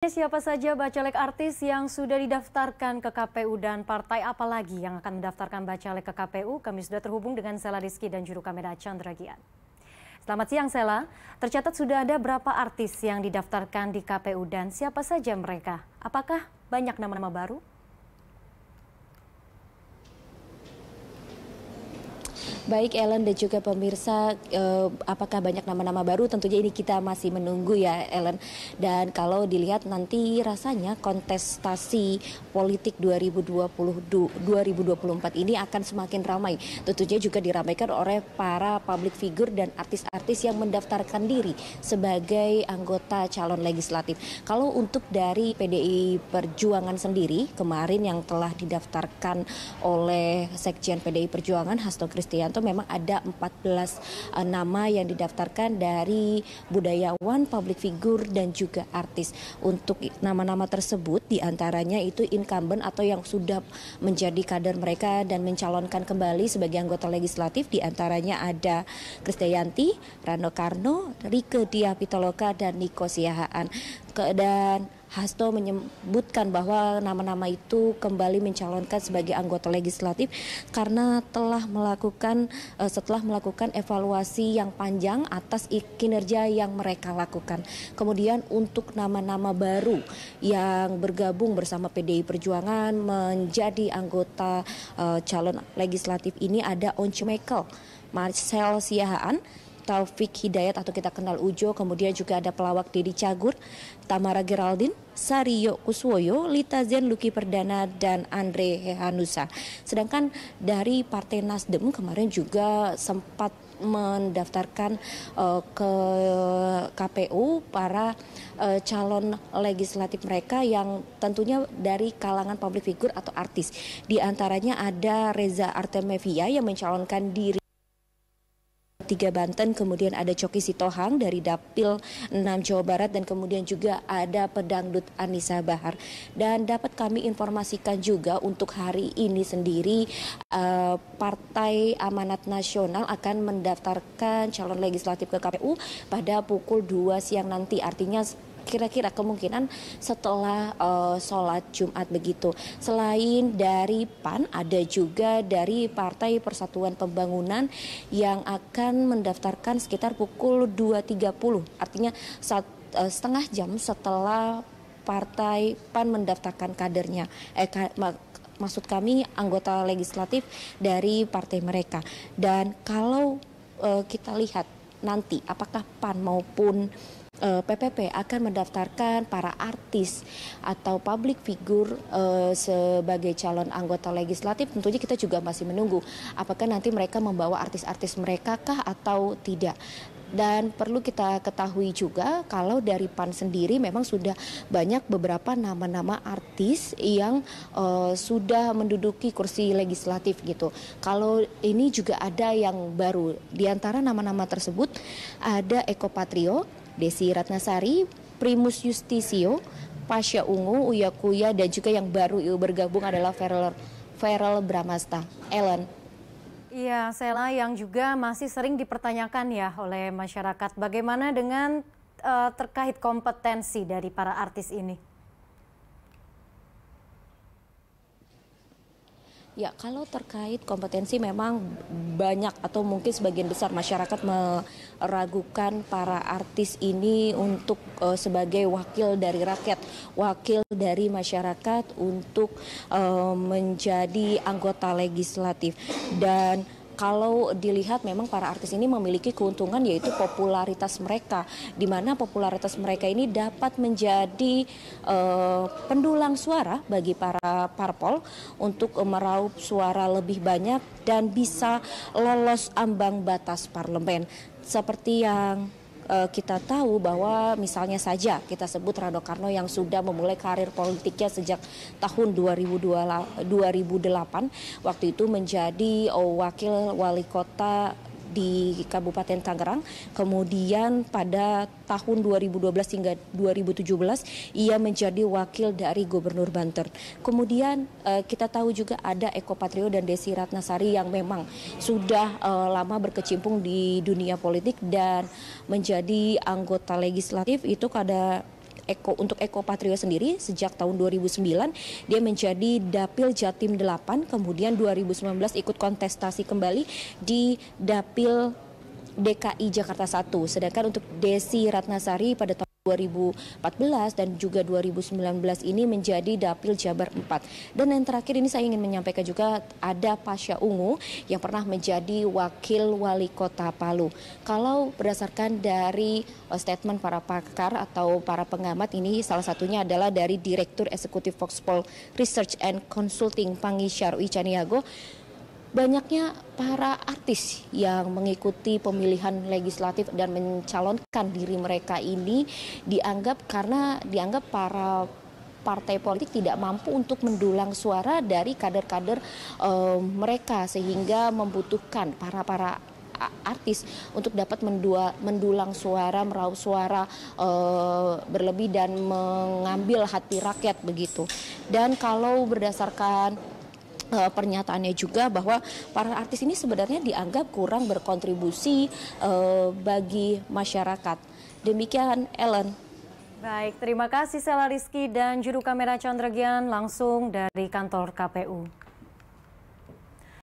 Siapa saja bacalek artis yang sudah didaftarkan ke KPU dan partai apa lagi yang akan mendaftarkan bacalek ke KPU? Kami sudah terhubung dengan Sela Rizky dan juru kamera Chandra Gian. Selamat siang Sela, tercatat sudah ada berapa artis yang didaftarkan di KPU dan siapa saja mereka? Apakah banyak nama-nama baru? Baik Ellen dan juga pemirsa, eh, apakah banyak nama-nama baru? Tentunya ini kita masih menunggu ya Ellen. Dan kalau dilihat nanti rasanya kontestasi politik 2020 2024 ini akan semakin ramai. Tentunya juga diramaikan oleh para public figure dan artis-artis yang mendaftarkan diri sebagai anggota calon legislatif. Kalau untuk dari PDI Perjuangan sendiri kemarin yang telah didaftarkan oleh Sekjen PDI Perjuangan Hasto Kristianto itu memang ada 14 uh, eh, nama yang didaftarkan dari budayawan, public figure dan juga artis. Untuk nama-nama tersebut diantaranya itu incumbent atau yang sudah menjadi kader mereka dan mencalonkan kembali sebagai anggota legislatif diantaranya ada Krisdayanti, Rano Karno, Rike Diah dan Niko Siahaan. dan Hasto menyebutkan bahwa nama-nama itu kembali mencalonkan sebagai anggota legislatif karena telah melakukan eh, setelah melakukan evaluasi yang panjang atas kinerja yang mereka lakukan. Kemudian untuk nama-nama baru yang bergabung bersama PDI Perjuangan menjadi anggota eh, calon legislatif ini ada Once Michael, Marcel Siahaan, Taufik Hidayat atau kita kenal Ujo, kemudian juga ada pelawak Dedi Cagur, Tamara Geraldine, Sariyo Kuswoyo, Lita Zen Luki Perdana, dan Andre Hanusa. Sedangkan dari Partai Nasdem kemarin juga sempat mendaftarkan uh, ke KPU para uh, calon legislatif mereka yang tentunya dari kalangan publik figur atau artis. Di antaranya ada Reza Artemevia yang mencalonkan diri 3 Banten, kemudian ada Coki Sitohang dari Dapil 6 Jawa Barat dan kemudian juga ada pedangdut Anissa Bahar. Dan dapat kami informasikan juga untuk hari ini sendiri eh, Partai Amanat Nasional akan mendaftarkan calon legislatif ke KPU pada pukul 2 siang nanti. Artinya kira-kira kemungkinan setelah uh, sholat Jumat begitu. Selain dari PAN, ada juga dari Partai Persatuan Pembangunan yang akan mendaftarkan sekitar pukul 2.30. Artinya saat, uh, setengah jam setelah Partai PAN mendaftarkan kadernya. Eh, maksud kami anggota legislatif dari partai mereka. Dan kalau uh, kita lihat nanti apakah PAN maupun PPP eh, akan mendaftarkan para artis atau public figure eh, sebagai calon anggota legislatif tentunya kita juga masih menunggu apakah nanti mereka membawa artis-artis mereka kah atau tidak dan perlu kita ketahui juga kalau dari PAN sendiri memang sudah banyak beberapa nama-nama artis yang uh, sudah menduduki kursi legislatif gitu. Kalau ini juga ada yang baru di antara nama-nama tersebut ada Eko Patrio Desi Ratnasari, Primus Justisio, Pasha Ungu, Uya Kuya, dan juga yang baru bergabung adalah Feral, Feral Bramasta. Ellen. Iya, Sela yang juga masih sering dipertanyakan ya oleh masyarakat. Bagaimana dengan uh, terkait kompetensi dari para artis ini? Ya, kalau terkait kompetensi memang banyak atau mungkin sebagian besar masyarakat meragukan para artis ini untuk uh, sebagai wakil dari rakyat, wakil dari masyarakat untuk uh, menjadi anggota legislatif dan kalau dilihat memang para artis ini memiliki keuntungan yaitu popularitas mereka, di mana popularitas mereka ini dapat menjadi uh, pendulang suara bagi para parpol untuk meraup suara lebih banyak dan bisa lolos ambang batas parlemen seperti yang Eh, kita tahu bahwa misalnya saja kita sebut Rano Karno yang sudah memulai karir politiknya sejak tahun 2008 waktu itu menjadi oh, wakil wali kota di Kabupaten Tangerang. Kemudian pada tahun 2012 hingga 2017 ia menjadi wakil dari Gubernur Banten. Kemudian uh, kita tahu juga ada Eko Patrio dan Desi Ratnasari yang memang sudah uh, lama berkecimpung di dunia politik dan menjadi anggota legislatif itu kada Eko untuk Eko Patrio sendiri sejak tahun 2009 dia menjadi Dapil Jatim 8 kemudian 2019 ikut kontestasi kembali di Dapil DKI Jakarta 1 sedangkan untuk Desi Ratnasari pada tahun 2014 dan juga 2019 ini menjadi Dapil Jabar 4. Dan yang terakhir ini saya ingin menyampaikan juga ada Pasha Ungu yang pernah menjadi Wakil Wali Kota Palu. Kalau berdasarkan dari eh, statement para pakar atau para pengamat ini salah satunya adalah dari Direktur Eksekutif Foxpol Research and Consulting Pangisyar Wicaniago banyaknya para artis yang mengikuti pemilihan legislatif dan mencalonkan diri mereka ini dianggap karena dianggap para partai politik tidak mampu untuk mendulang suara dari kader-kader uh, mereka sehingga membutuhkan para-para artis untuk dapat mendua, mendulang suara, meraup suara e, berlebih dan mengambil hati rakyat begitu. Dan kalau berdasarkan uh, pernyataannya juga bahwa para artis ini sebenarnya dianggap kurang berkontribusi uh, bagi masyarakat. Demikian Ellen. Baik, terima kasih Sela Rizky dan juru kamera Chandra Gian langsung dari kantor KPU.